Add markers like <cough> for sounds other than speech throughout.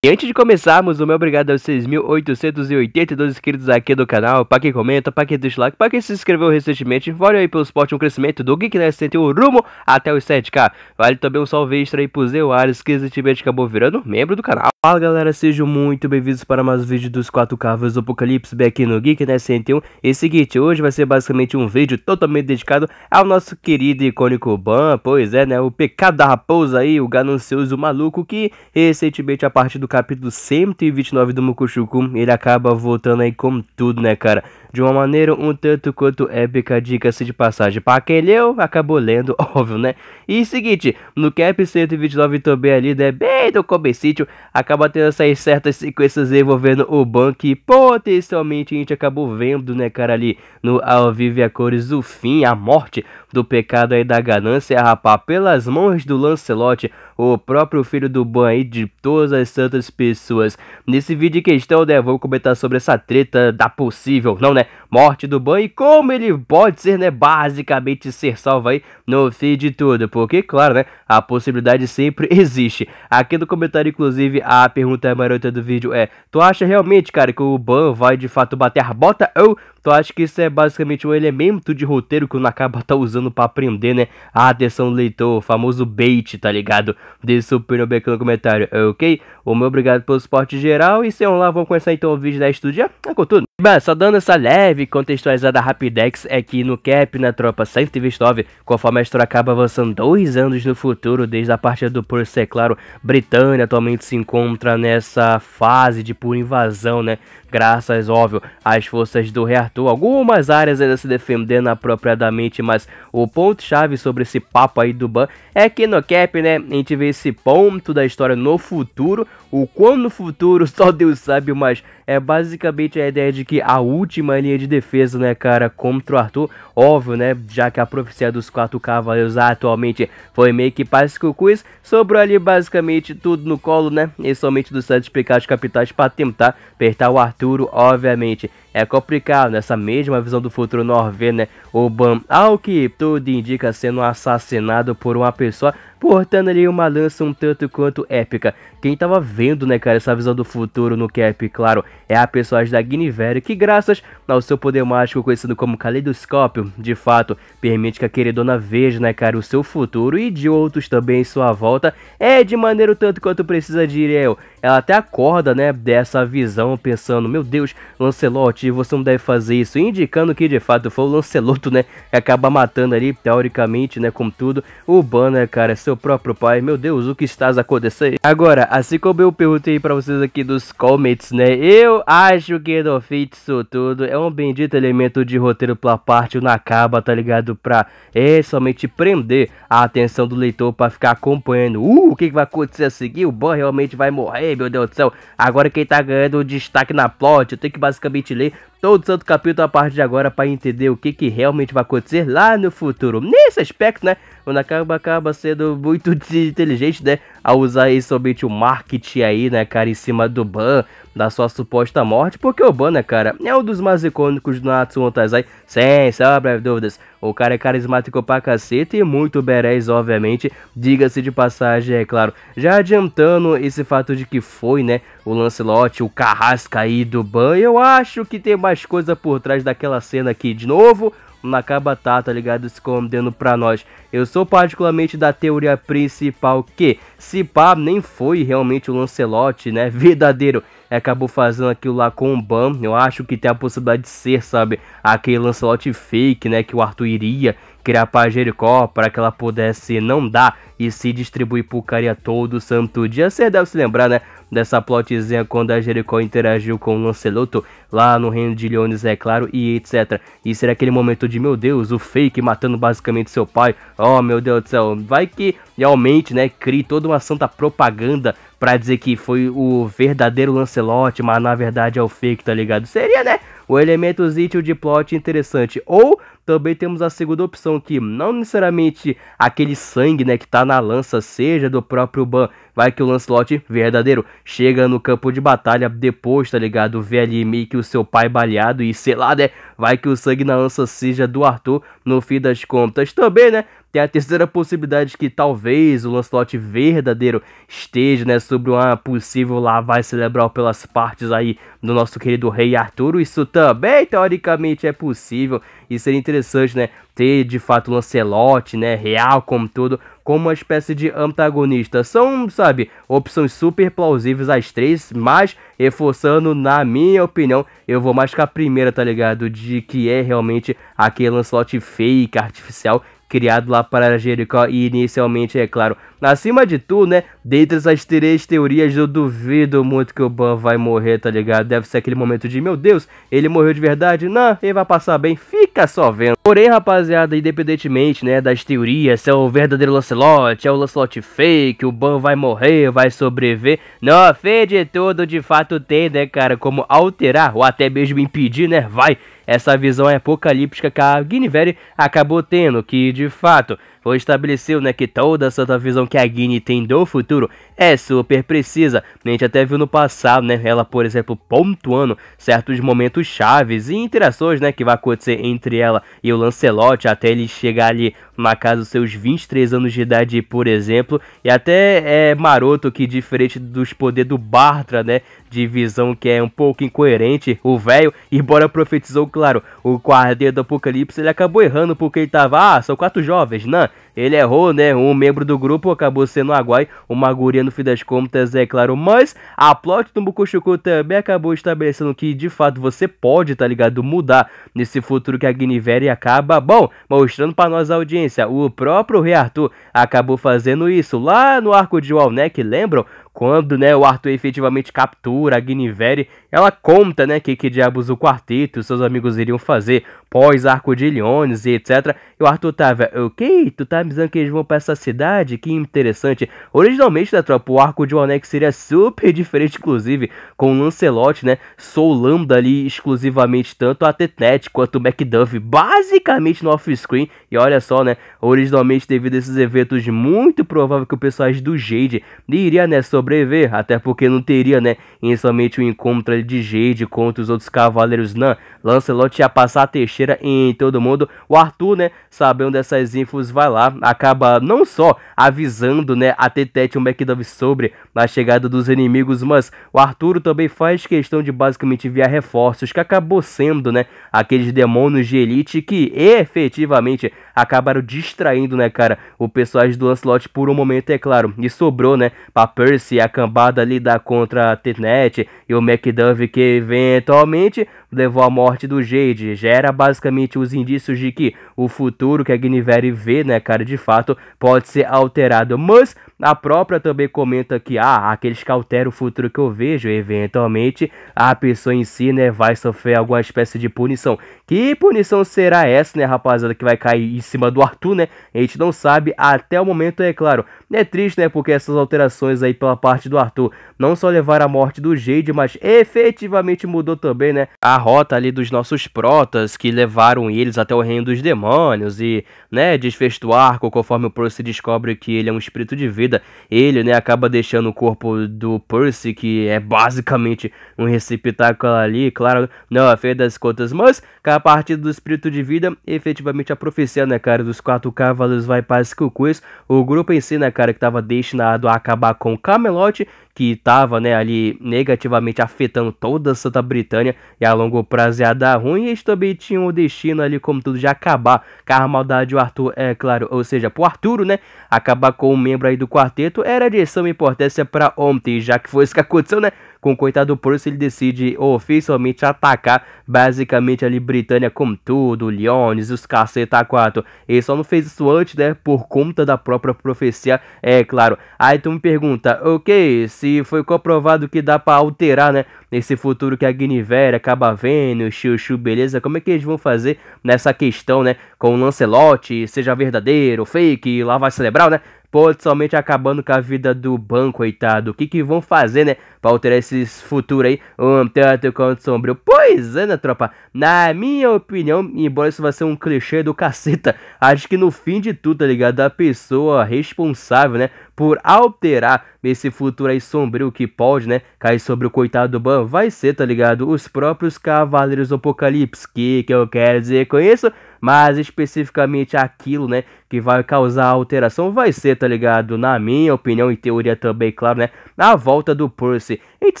E antes de começarmos, o meu obrigado aos 6.882 inscritos aqui do canal, para quem comenta, para quem deixa like, para quem se inscreveu recentemente, vale aí pelo suporte um crescimento do Geek Nerd o rumo até os 7k. Vale também um salve extra aí pro Zé Ares, que recentemente acabou virando membro do canal. Fala galera, sejam muito bem-vindos para mais um vídeo dos 4 carros do Apocalipse aqui no Geek Nerd 101. E seguinte, hoje vai ser basicamente um vídeo totalmente dedicado ao nosso querido e icônico Ban, pois é, né, o pecado da raposa aí, o ganancioso maluco que recentemente a parte do capítulo 129 do Mokushuku, ele acaba voltando aí com tudo, né, cara? de uma maneira um tanto quanto épica, dica-se de passagem. Pra quem leu, acabou lendo, <laughs> óbvio, né? E seguinte, no cap 129 também ali, né, bem do comecinho, acaba tendo essas certas sequências envolvendo o Ban que potencialmente a gente acabou vendo, né, cara, ali no Ao Vive a Cores, o fim, a morte do pecado aí da ganância, rapaz, pelas mãos do Lancelote, o próprio filho do Ban aí, de todas as santas pessoas. Nesse vídeo em questão, né, vou comentar sobre essa treta da possível, não, né, dead morte do Ban e como ele pode ser, né, basicamente ser salvo aí no fim de tudo. Porque, claro, né, a possibilidade sempre <laughs> existe. Aqui no comentário, inclusive, a pergunta marota do vídeo é: Tu acha realmente, cara, que o Ban vai de fato bater a bota ou tu acha que isso é basicamente um elemento de roteiro que o Nakaba tá usando para prender, né, a atenção do leitor, o famoso bait, tá ligado? Deixa o opinião aqui no comentário, ok? O meu obrigado pelo suporte geral e se vamos lá, vamos começar então o vídeo da Estúdia. É com tudo. Bem, só dando essa leve breve contextualizada Rapidex é que no cap na tropa 129, conforme a história acaba avançando dois anos no futuro, desde a partida do Percy, é claro, Britânia atualmente se encontra nessa fase de pura invasão, né? Graças, óbvio, às forças do reator. Algumas áreas ainda se defendendo apropriadamente, mas o ponto-chave sobre esse papo aí do Ban é que no cap, né, a gente vê esse ponto da história no futuro, o quão no futuro, só Deus sabe, mas é basicamente a ideia de que a última linha de defesa, né, cara, contra o Arthur, óbvio, né, já que a profecia dos quatro cavaleiros atualmente foi meio que passe com o quiz, sobrou ali basicamente tudo no colo, né, e somente dos sete pecados capitais para tentar apertar o Arturo, obviamente. É complicado nessa né? mesma visão do futuro norvê, né? O Ban ao que tudo indica sendo assassinado por uma pessoa portando ali uma lança um tanto quanto épica. Quem tava vendo, né, cara, essa visão do futuro no Cap, claro, é a personagem da Guinevere, que graças ao seu poder mágico conhecido como Caleidoscópio, de fato, permite que a queridona veja, né, cara, o seu futuro e de outros também em sua volta, é de maneira o tanto quanto precisa de eu ela até acorda, né, dessa visão, pensando, meu Deus, Lancelot, você não deve fazer isso, indicando que de fato foi o Lanceloto, né, que acaba matando ali, teoricamente, né, como tudo, o Banner, cara, seu próprio pai, meu Deus, o que está acontecendo? Agora, assim como eu perguntei pra vocês aqui dos comments, né, eu acho que no isso tudo é um bendito elemento de roteiro pela parte o Nakaba, tá ligado, pra é, somente prender a atenção do leitor pra ficar acompanhando, uh, o que, que vai acontecer a seguir, o Banner realmente vai morrer, meu Deus do céu, agora quem tá ganhando destaque na plot, eu tenho que basicamente ler todo santo capítulo a partir de agora para entender o que, que realmente vai acontecer lá no futuro. Nesse aspecto, né, o Nakaba acaba sendo muito <laughs> inteligente, né, a usar aí somente o marketing aí, né, cara, em cima do ban, da sua suposta morte, porque o Banner, cara, é um dos mais icônicos do Natsu Taizai, sem sobra dúvidas. O cara é carismático pra cacete e muito berés, obviamente, diga-se de passagem, é claro. Já adiantando esse fato de que foi, né, o Lancelot, o carrasca aí do Ban, eu acho que tem mais coisa por trás daquela cena aqui, de novo... Nakaba tá, tá ligado? Se escondendo pra nós. Eu sou particularmente da teoria principal que, se pá, nem foi realmente o Lancelot, né? <laughs> Verdadeiro é, acabou fazendo aquilo lá com o Ban. Eu acho que tem a possibilidade de ser, sabe, aquele Lancelot fake, né, que o Arthur iria criar para Jericó, para que ela pudesse não dar e se distribuir por Caria todo o santo dia. Você deve se lembrar, né? dessa plotzinha quando a Jericó interagiu com o Lancelotto lá no reino de Leones, é claro, e etc. E será aquele momento de, meu Deus, o fake matando basicamente seu pai. Oh, meu Deus do céu, vai que realmente, né, crie toda uma santa propaganda para dizer que foi o verdadeiro Lancelote, mas na verdade é o fake, tá ligado? Seria, né? O elemento zítio de plot interessante. Ou também temos a segunda opção que não necessariamente aquele sangue, né, que tá na lança seja do próprio Ban, Vai que o Lancelot, verdadeiro, chega no campo de batalha depois, tá ligado? Vê ali meio que o seu pai baleado e sei lá, né? Vai que o sangue na lança seja do Arthur, no fim das contas também, né? Tem a terceira possibilidade que talvez o Lancelot verdadeiro esteja, né, sobre uma possível lavagem cerebral pelas partes aí do nosso querido rei Arturo. Isso também teoricamente é possível e seria interessante, né, ter de fato o Lancelot, né, real como todo, como uma espécie de antagonista. São, sabe, opções super plausíveis as três, mas reforçando, na minha opinião, eu vou mais com a primeira, tá ligado? De que é realmente aquele Lancelot fake, artificial, criado lá para Jericó e inicialmente, é claro. Acima de tudo, né, dentre essas três teorias, eu duvido muito que o Ban vai morrer, tá ligado? Deve ser aquele momento de, meu Deus, ele morreu de verdade? Não, ele vai passar bem, fica só vendo. Porém, rapaziada, independentemente, né, das teorias, se é o verdadeiro Lancelot, é o Lancelot fake, o Ban vai morrer, vai sobreviver. Não, fé de tudo, de fato tem, né, cara, como alterar ou até mesmo impedir, né, vai essa visão apocalíptica que a Guinevere acabou tendo, que de fato foi estabelecido, né, que toda essa visão que a Guine tem do futuro é super precisa. A gente até viu no passado, né? Ela, por exemplo, pontuando certos momentos chaves e interações, né? Que vai acontecer entre ela e o Lancelot até ele chegar ali na casa dos seus 23 anos de idade, por exemplo. E até é maroto que, diferente dos poderes do Bartra, né? De visão que é um pouco incoerente, o velho, <laughs> embora profetizou, claro, o quarteto do Apocalipse, ele acabou errando porque ele tava, ah, são quatro jovens, não. Né? Ele errou, né? Um membro do grupo acabou sendo Aguai, uma guria no fim das contas, é claro. Mas a plot do Mukushuku também acabou estabelecendo que, de fato, você pode, tá ligado? Mudar nesse futuro que a Guinevere acaba, bom, mostrando para nós a audiência. O próprio Rei Arthur acabou fazendo isso lá no arco de Walneck, lembram? quando né, o Arthur efetivamente captura a Guinevere, ela conta né, que, que diabos o quarteto e seus amigos iriam fazer pós-Arco de Liones e etc. E o Arthur tava, ok, tu tá me dizendo que eles vão pra essa cidade? Que interessante. Originalmente, da né, tropa, o Arco de Onex seria super <laughs> diferente, inclusive, com o Lancelot, né, solando ali exclusivamente tanto a Tetet quanto o Macduff, basicamente no off-screen. E olha só, né, originalmente devido a esses eventos, muito provável que o personagem do Jade iria, né, sobre prever, até porque não teria, né, em somente o um encontro de Jade contra os outros cavaleiros Não, Lancelot ia passar a Teixeira em todo mundo. O Arthur, né, sabendo dessas infos, vai lá, acaba não só avisando, né, a Tetete e o McDuff sobre a chegada dos inimigos, mas o Arthur também faz questão de basicamente enviar reforços, que acabou sendo, né, aqueles demônios de elite que efetivamente acabaram distraindo, né, cara, o personagem do Lancelot por um momento, é claro, e sobrou, né, pra Percy se a cambada lidar contra a Titnet e o McDuff que eventualmente levou à morte do Jade, gera basicamente os indícios de que o futuro que a Guinevere vê, né, cara, de fato, pode ser alterado. Mas a própria também comenta que, ah, aqueles que alteram o futuro que eu vejo, eventualmente, a pessoa em si, né, vai sofrer alguma espécie de punição. Que punição será essa, né, rapaziada, que vai cair em cima do Arthur, né? A gente não sabe até o momento, é claro. É triste, né, porque essas alterações aí pela parte do Arthur não só levaram à morte do Jade, mas efetivamente mudou também, né, a rota ali dos nossos protas que levaram eles até o reino dos demônios e, né, desfecha o arco conforme o Percy descobre que ele é um espírito de vida. Ele, né, acaba deixando o corpo do Percy, que é basicamente um receptáculo ali, claro, não a é feia das contas, mas com a partir do espírito de vida, efetivamente a profecia, né, cara, dos quatro cavalos vai para as cucuis, o grupo em si, né, cara, que tava destinado a acabar com Camelot que estava né, ali negativamente afetando toda a Santa Britânia e a longo prazo ia dar ruim, eles também tinham o destino ali, como tudo, de acabar com a maldade do Arthur, é claro, ou seja, pro Arturo, né, acabar com um membro aí do quarteto era de suma importância para ontem, já que foi isso que aconteceu, né, com o coitado Percy, ele decide oficialmente atacar basicamente ali Britânia com tudo, Lyons, os caceta 4. Ele só não fez isso antes, né, por conta da própria profecia, é claro. Aí tu me pergunta, ok, se foi comprovado que dá para alterar, né, nesse futuro que a Guinevere acaba vendo, Chuchu, beleza, como é que eles vão fazer nessa questão, né, com o Lancelot, seja verdadeiro, fake, lá vai celebrar, né, pode somente acabando com a vida do banco, coitado. O que que vão fazer, né? Pra alterar esses futuros aí, um tanto quanto sombrio. Pois é, né, tropa? Na minha opinião, embora isso vai ser um clichê do caceta, acho que no fim de tudo, tá ligado? A pessoa responsável, né? Por alterar esse futuro aí sombrio que pode, né? Cair sobre o coitado do ban, vai ser, tá ligado? Os próprios Cavaleiros do Apocalipse. Que que eu quero dizer com isso? mas especificamente aquilo, né, que vai causar alteração vai ser, tá ligado? Na minha opinião e teoria também, claro, né, a volta do Percy. A gente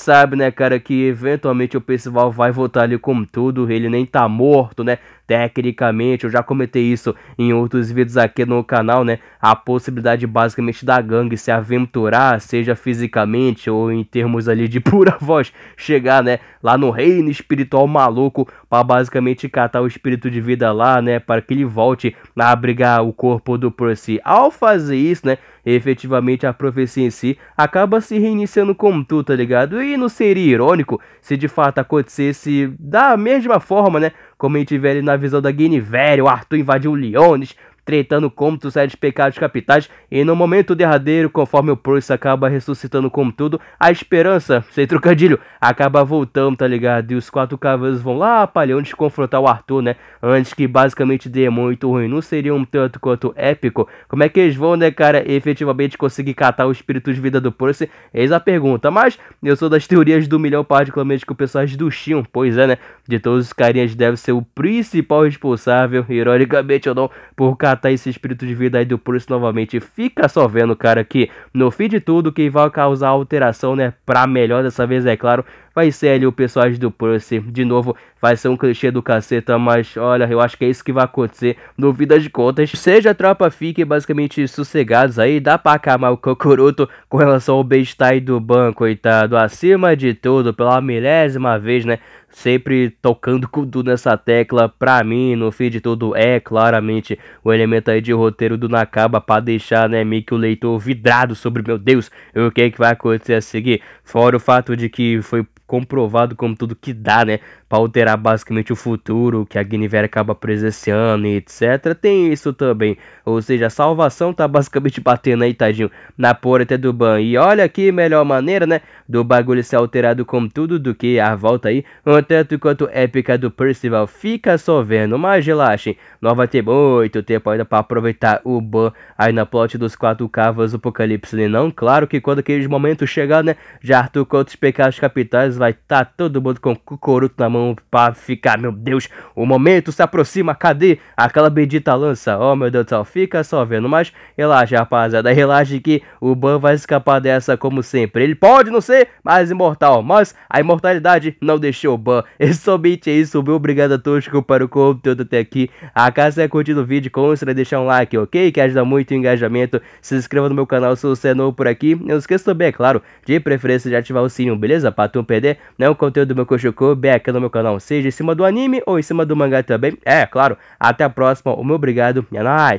sabe, né, cara, que eventualmente o Percival vai voltar ali com tudo, ele nem tá morto, né? Tecnicamente, eu já comentei isso em outros vídeos aqui no canal, né? A possibilidade basicamente da gangue se aventurar, seja fisicamente ou em termos ali de <laughs> pura voz, chegar, né, lá no reino espiritual maluco para basicamente catar o espírito de vida lá, né, para que ele volte a abrigar o corpo do Percy. Ao fazer isso, né, efetivamente a profecia em si acaba se reiniciando como tudo, tá ligado? E não seria irônico se de fato acontecesse da mesma forma, né, como a gente vê ali na visão da Guinevere, o Arthur invadiu Leones, tretando como tu sai dos pecados capitais, e no momento derradeiro, conforme o Proust acaba ressuscitando como tudo, a esperança, sem trocadilho, acaba voltando, tá ligado? E os quatro cavalos vão lá apalhando de confrontar o Arthur, né? Antes que basicamente dê e ruim, não seriam um tanto quanto épico. Como é que eles vão, né, cara, efetivamente conseguir catar o espírito de vida do Proust? Eis a pergunta. Mas eu sou das teorias do milhão, particularmente com o personagem do Shion, pois é, né? De todos os carinhas deve ser o principal responsável, ironicamente ou não, por catar matar esse espírito de vida aí do Pulse novamente. Fica só vendo, cara, que no fim de tudo, quem vai causar alteração, né, pra melhor dessa vez, é claro, vai ser ali o personagem do Percy. De novo, vai ser um clichê do caceta, mas olha, eu acho que é isso que vai acontecer no Vida de Contas. Seja a tropa, fiquem basicamente sossegados aí, dá pra acamar o cocoruto com relação ao bestai do banco, coitado. Acima de tudo, pela milésima vez, né? sempre tocando com tudo nessa tecla. Pra mim, no fim de tudo, é claramente o elemento aí de roteiro do Nakaba para deixar, né, meio que o leitor vidrado sobre, meu Deus, o que é que vai acontecer a seguir. Fora o fato de que foi comprovado como tudo que dá, né? para alterar basicamente o futuro que a Guinevere acaba presenciando e etc. Tem isso também. Ou seja, a salvação tá basicamente <laughs> batendo aí, tadinho, na porta do ban. E olha que melhor maneira, né? Do bagulho ser alterado como tudo do que a volta aí. Um tanto quanto épica do Percival. Fica só vendo, mas relaxem. Nós vai ter muito tempo ainda para aproveitar o ban aí na plot dos quatro cavas do Apocalipse. Né? Não, claro que quando aqueles momentos chegar, né? Já Arthur contra os pecados capitais vai tá todo mundo com o coruto na mão mão para ficar. Meu Deus, o momento se aproxima, cadê aquela bendita lança? Oh, meu Deus do céu, fica só vendo, mas relaxa, rapaziada, relaxe que o Ban vai escapar dessa como sempre. Ele pode não ser mais imortal, mas a imortalidade não deixou o Ban. E <laughs> é somente é isso, meu obrigado a todos que para o conteúdo até aqui. A casa é curtido o vídeo, considere deixar um like, ok? Que ajuda muito o engajamento. Se inscreva no meu canal se você é novo por aqui. Não esqueça também, é claro, de preferência de ativar o sininho, beleza? Para tu não perder nenhum conteúdo do meu Cochucu, aqui é no meu meu canal, seja em cima do anime ou em cima do mangá também. É, claro, até a próxima, o meu obrigado e é nóis!